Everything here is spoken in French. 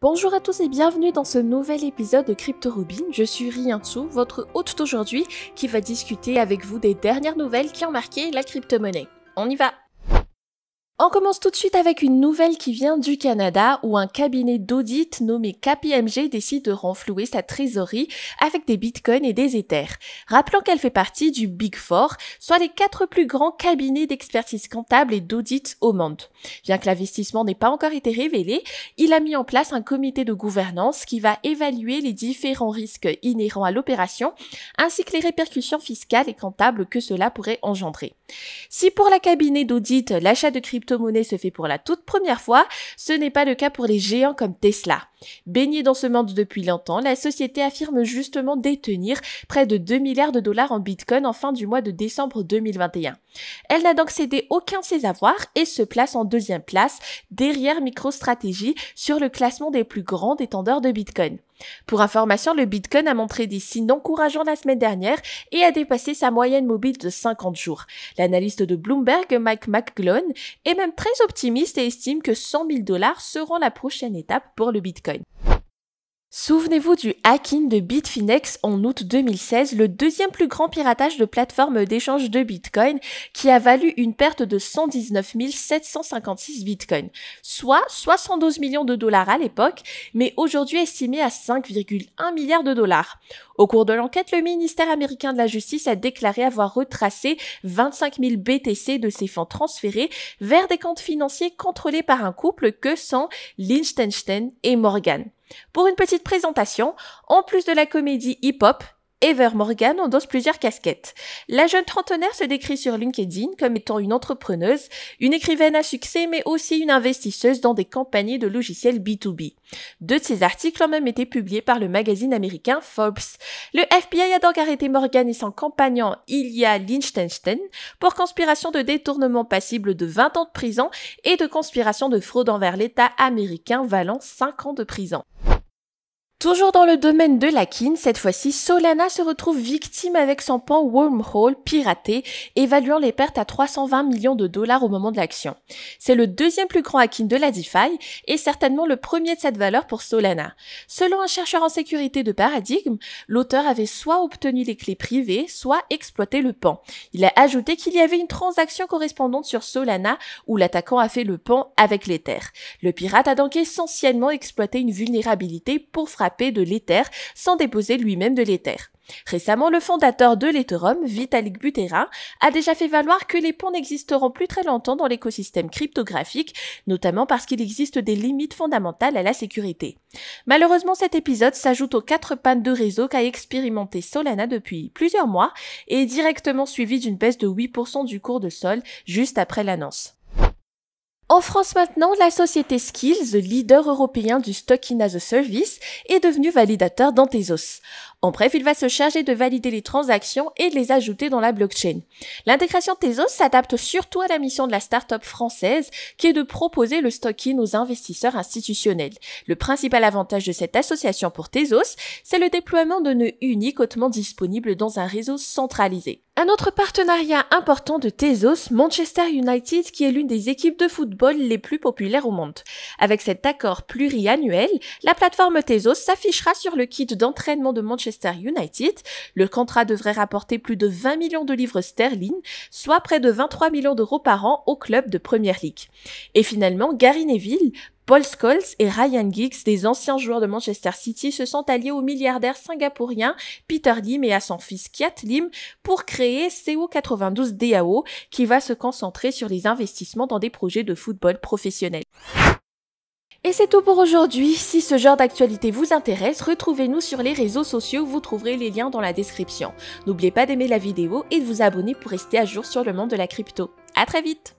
Bonjour à tous et bienvenue dans ce nouvel épisode de Crypto Rubin, Je suis Tsu, votre hôte d'aujourd'hui, qui va discuter avec vous des dernières nouvelles qui ont marqué la crypto-monnaie. On y va! On commence tout de suite avec une nouvelle qui vient du Canada où un cabinet d'audit nommé KPMG décide de renflouer sa trésorerie avec des bitcoins et des éthers Rappelons qu'elle fait partie du Big Four, soit les quatre plus grands cabinets d'expertise comptable et d'audit au monde. Bien que l'investissement n'ait pas encore été révélé, il a mis en place un comité de gouvernance qui va évaluer les différents risques inhérents à l'opération ainsi que les répercussions fiscales et comptables que cela pourrait engendrer. Si pour la cabinet d'audit, l'achat de crypto-monnaies se fait pour la toute première fois, ce n'est pas le cas pour les géants comme Tesla. Baignée dans ce monde depuis longtemps, la société affirme justement détenir près de 2 milliards de dollars en bitcoin en fin du mois de décembre 2021. Elle n'a donc cédé aucun de ses avoirs et se place en deuxième place derrière MicroStrategy sur le classement des plus grands détendeurs de bitcoin. Pour information, le Bitcoin a montré des signes encourageants la semaine dernière et a dépassé sa moyenne mobile de 50 jours. L'analyste de Bloomberg, Mike McGlone, est même très optimiste et estime que 100 000 dollars seront la prochaine étape pour le Bitcoin. Souvenez-vous du hacking de Bitfinex en août 2016, le deuxième plus grand piratage de plateforme d'échange de Bitcoin, qui a valu une perte de 119 756 Bitcoins, soit 72 millions de dollars à l'époque, mais aujourd'hui estimé à 5,1 milliards de dollars. Au cours de l'enquête, le ministère américain de la Justice a déclaré avoir retracé 25 000 BTC de ces fonds transférés vers des comptes financiers contrôlés par un couple que sont Lichtenstein et Morgan. Pour une petite présentation, en plus de la comédie hip-hop, Ever Morgan endosse plusieurs casquettes. La jeune trentenaire se décrit sur LinkedIn comme étant une entrepreneuse, une écrivaine à succès, mais aussi une investisseuse dans des compagnies de logiciels B2B. Deux de ses articles ont même été publiés par le magazine américain Forbes. Le FBI a donc arrêté Morgan et son compagnon Ilia Lichtenstein pour conspiration de détournement passible de 20 ans de prison et de conspiration de fraude envers l'État américain valant 5 ans de prison. Toujours dans le domaine de la cette fois-ci, Solana se retrouve victime avec son pan Wormhole piraté, évaluant les pertes à 320 millions de dollars au moment de l'action. C'est le deuxième plus grand Akin de la DeFi et certainement le premier de cette valeur pour Solana. Selon un chercheur en sécurité de Paradigme, l'auteur avait soit obtenu les clés privées, soit exploité le pan. Il a ajouté qu'il y avait une transaction correspondante sur Solana où l'attaquant a fait le pan avec l'Ether. Le pirate a donc essentiellement exploité une vulnérabilité pour frapper de l'éther sans déposer lui-même de l'éther. Récemment, le fondateur de l'Ethereum, Vitalik Buterin, a déjà fait valoir que les ponts n'existeront plus très longtemps dans l'écosystème cryptographique, notamment parce qu'il existe des limites fondamentales à la sécurité. Malheureusement, cet épisode s'ajoute aux quatre pannes de réseau qu'a expérimenté Solana depuis plusieurs mois et est directement suivi d'une baisse de 8% du cours de sol juste après l'annonce. En France maintenant, la société Skills, leader européen du stocking as a Service, est devenue validateur d'Antesos. En bref, il va se charger de valider les transactions et de les ajouter dans la blockchain. L'intégration Tezos s'adapte surtout à la mission de la start-up française qui est de proposer le stocking aux investisseurs institutionnels. Le principal avantage de cette association pour Tezos, c'est le déploiement de nœuds uniques hautement disponibles dans un réseau centralisé. Un autre partenariat important de Tezos, Manchester United, qui est l'une des équipes de football les plus populaires au monde. Avec cet accord pluriannuel, la plateforme Tezos s'affichera sur le kit d'entraînement de Manchester Manchester United. Le contrat devrait rapporter plus de 20 millions de livres sterling, soit près de 23 millions d'euros par an au club de Premier League. Et finalement, Gary Neville, Paul Scholes et Ryan Giggs, des anciens joueurs de Manchester City, se sont alliés au milliardaire singapourien Peter Lim et à son fils Kiat Lim pour créer CO92 DAO qui va se concentrer sur les investissements dans des projets de football professionnel. Et c'est tout pour aujourd'hui. Si ce genre d'actualité vous intéresse, retrouvez-nous sur les réseaux sociaux, vous trouverez les liens dans la description. N'oubliez pas d'aimer la vidéo et de vous abonner pour rester à jour sur le monde de la crypto. À très vite